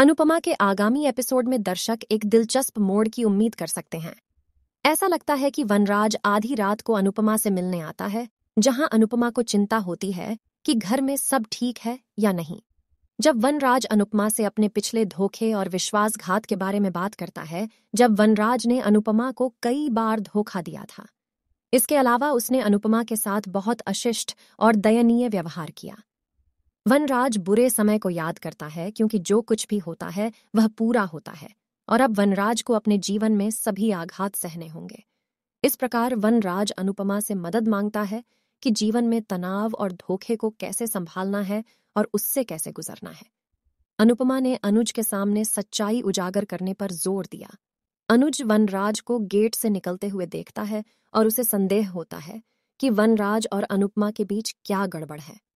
अनुपमा के आगामी एपिसोड में दर्शक एक दिलचस्प मोड़ की उम्मीद कर सकते हैं ऐसा लगता है कि वनराज आधी रात को अनुपमा से मिलने आता है जहां अनुपमा को चिंता होती है कि घर में सब ठीक है या नहीं जब वनराज अनुपमा से अपने पिछले धोखे और विश्वासघात के बारे में बात करता है जब वनराज ने अनुपमा को कई बार धोखा दिया था इसके अलावा उसने अनुपमा के साथ बहुत अशिष्ट और दयनीय व्यवहार किया वनराज बुरे समय को याद करता है क्योंकि जो कुछ भी होता है वह पूरा होता है और अब वनराज को अपने जीवन में सभी आघात सहने होंगे इस प्रकार वनराज अनुपमा से मदद मांगता है कि जीवन में तनाव और धोखे को कैसे संभालना है और उससे कैसे गुजरना है अनुपमा ने अनुज के सामने सच्चाई उजागर करने पर जोर दिया अनुज वनराज को गेट से निकलते हुए देखता है और उसे संदेह होता है कि वनराज और अनुपमा के बीच क्या गड़बड़ है